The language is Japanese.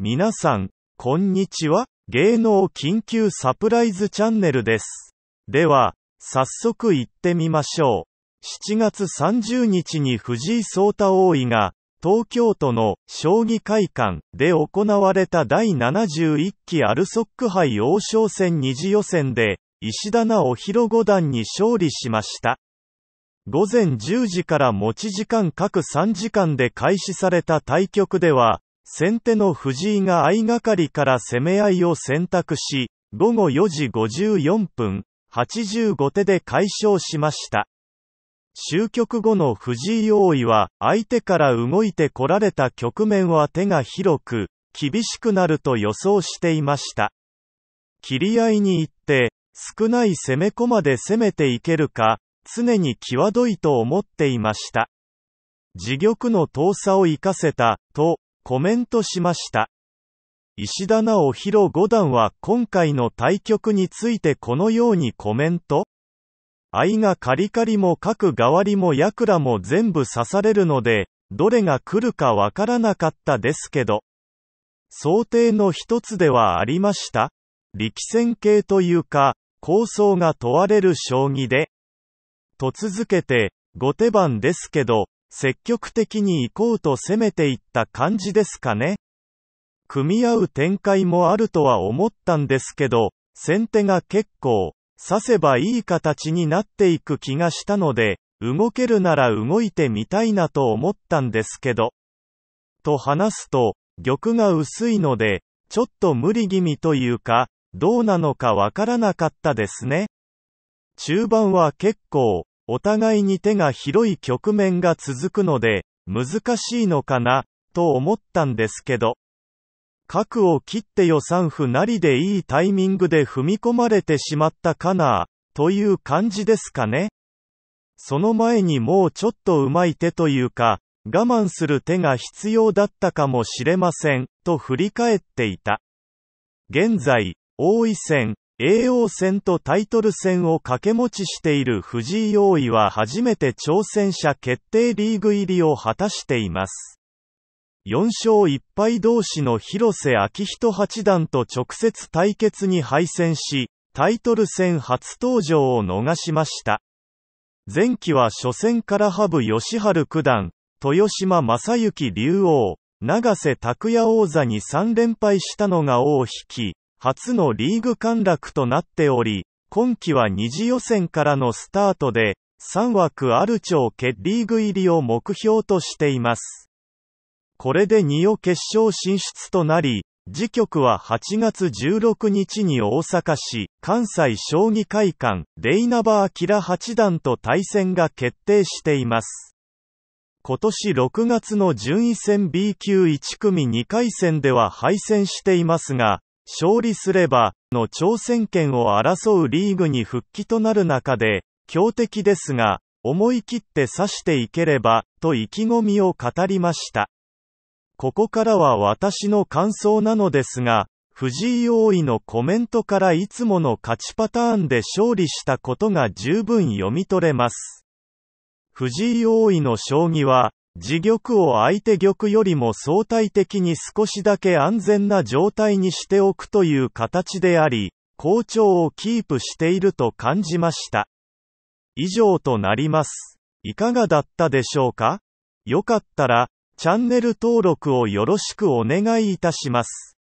皆さん、こんにちは。芸能緊急サプライズチャンネルです。では、早速行ってみましょう。7月30日に藤井聡太王位が、東京都の将棋会館で行われた第71期アルソック杯王将戦二次予選で、石田直弘五段に勝利しました。午前10時から持ち時間各3時間で開始された対局では、先手の藤井が相掛かりから攻め合いを選択し、午後4時54分、85手で解消しました。終局後の藤井王位は、相手から動いてこられた局面は手が広く、厳しくなると予想していました。切り合いに行って、少ない攻め込まで攻めていけるか、常に際どいと思っていました。自玉の遠さを活かせた、と、コメントしました。石田直弘五段は今回の対局についてこのようにコメント愛がカリカリも角代わりもヤクラも全部刺されるので、どれが来るかわからなかったですけど。想定の一つではありました。力戦系というか、構想が問われる将棋で。と続けて、後手番ですけど、積極的に行こうと攻めていった感じですかね。組み合う展開もあるとは思ったんですけど、先手が結構、刺せばいい形になっていく気がしたので、動けるなら動いてみたいなと思ったんですけど。と話すと、玉が薄いので、ちょっと無理気味というか、どうなのかわからなかったですね。中盤は結構、お互いに手が広い局面が続くので、難しいのかな、と思ったんですけど。核を切って予算不なりでいいタイミングで踏み込まれてしまったかな、という感じですかね。その前にもうちょっとうまい手というか、我慢する手が必要だったかもしれません、と振り返っていた。現在、戦、叡王戦とタイトル戦を掛け持ちしている藤井王位は初めて挑戦者決定リーグ入りを果たしています。4勝1敗同士の広瀬昭人八段と直接対決に敗戦し、タイトル戦初登場を逃しました。前期は初戦から羽生善治九段、豊島正幸竜王、永瀬拓也王座に3連敗したのが王引き、初のリーグ陥落となっており、今季は2次予選からのスタートで、3枠ある超決リーグ入りを目標としています。これで2を決勝進出となり、次局は8月16日に大阪市関西将棋会館レイナバーキラ八段と対戦が決定しています。今年6月の順位戦 B 級1組2回戦では敗戦していますが、勝利すれば、の挑戦権を争うリーグに復帰となる中で、強敵ですが、思い切って指していければ、と意気込みを語りました。ここからは私の感想なのですが、藤井王位のコメントからいつもの勝ちパターンで勝利したことが十分読み取れます。藤井王位の将棋は、自玉を相手玉よりも相対的に少しだけ安全な状態にしておくという形であり、好調をキープしていると感じました。以上となります。いかがだったでしょうかよかったら、チャンネル登録をよろしくお願いいたします。